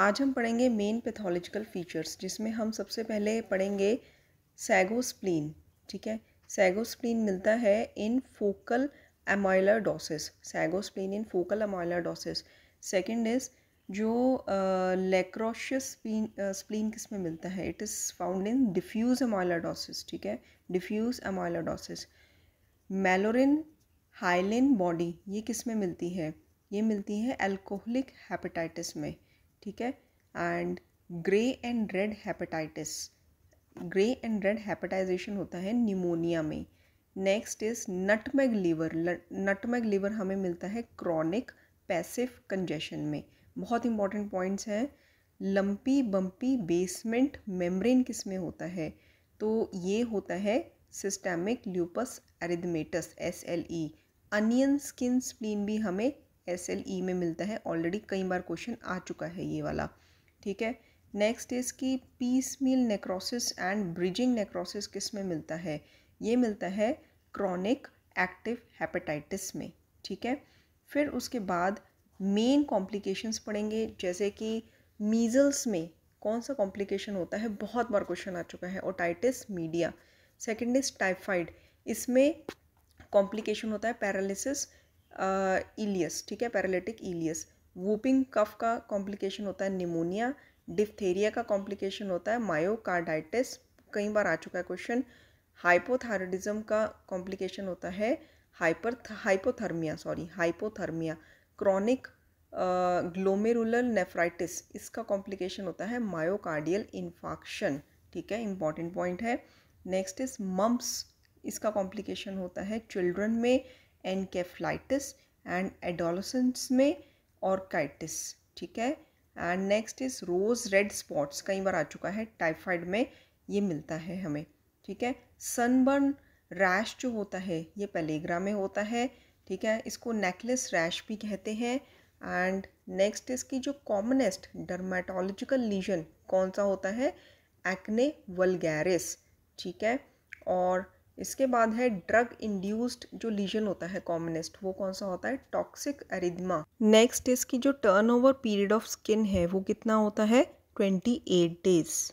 आज हम पढ़ेंगे मेन पैथोलॉजिकल फीचर्स जिसमें हम सबसे पहले पढ़ेंगे सैगोस्प्लीन ठीक है सैगोस्प्लीन मिलता है in focal doses sago spleen in focal amyloidosis second is जो लेक्रोशियस स्प्लीन स्प्लीन किस में मिलता है it is found in diffuse amyloidosis ठीक है diffuse amyloidosis Mallory hyaline body ये किस में मिलती है ये मिलती है एल्कोहलिक हेपेटाइटिस में ठीक है and grey and red hepatitis grey and red hepatisation होता है निमोनिया में next is nutmeg liver nutmeg liver हमें मिलता है क्रॉनिक पैसिव कंजेशन में बहुत इंपॉर्टेंट पॉइंट्स हैं लम्पी बम्पी बेसमेंट मेम्ब्रेन किस में होता है तो ये होता है systemic lupus erythematosus S L E onion skin spleen भी हमें एस एल ई में मिलता है ऑलरेडी कई बार क्वेश्चन आ चुका है ये वाला ठीक है नेक्स्ट इज कि piecemeal necrosis and bridging necrosis किस में मिलता है ये मिलता है क्रॉनिक एक्टिव हेपेटाइटिस में ठीक है फिर उसके बाद मेन कॉम्प्लिकेशंस पड़ेंगे जैसे कि मीज़ल्स में कौन सा कॉम्प्लिकेशन होता है बहुत बार क्वेश्चन आ चुका है otitis media second is typhoid इसमें कॉम्प्लिकेशन होता है पैरालिसिस इलियस ठीक है पैरालिटिक इलियस वूपिंग कफ का कॉम्प्लिकेशन होता है निमोनिया डिफ्थेरिया का कॉम्प्लिकेशन होता है मायोकार्डाइटिस कई बार आ चुका है क्वेश्चन हाइपोथायरॉयडिज्म का कॉम्प्लिकेशन होता है hyper hypothermia sorry hypothermia chronic glomerular nephritis इसका कॉम्प्लिकेशन होता है मायोकार्डियल इन्फॉक्शन ठीक है इंपॉर्टेंट पॉइंट है नेक्स्ट इज मम्प्स इसका कॉम्प्लिकेशन होता है चिल्ड्रन में एनकेफ्लाइटिस एंड एडोलसेंट्स में ऑर्काइटिस ठीक है and next is rose red spots कई बार आ चुका है टाइफाइड में ये मिलता है हमें ठीक है सनबर्न रैश जो होता है ये पेलेग्रा में होता है ठीक है इसको नेकलेस रैश भी कहते हैं एंड नेक्स्ट इसकी जो कॉमनेस्ट डर्माटोलॉजिकल लीजन कौन सा होता है एक्ने वलगैरिस ठीक है और इसके बाद है ड्रग इंड्यूस्ड जो लीजन होता है कॉमनेस्ट वो कौन सा होता है टॉक्सिक एरिदमा नेक्स्ट इसकी जो टर्नओवर पीरियड ऑफ स्किन है वो कितना होता है ट्वेंटी एट डेज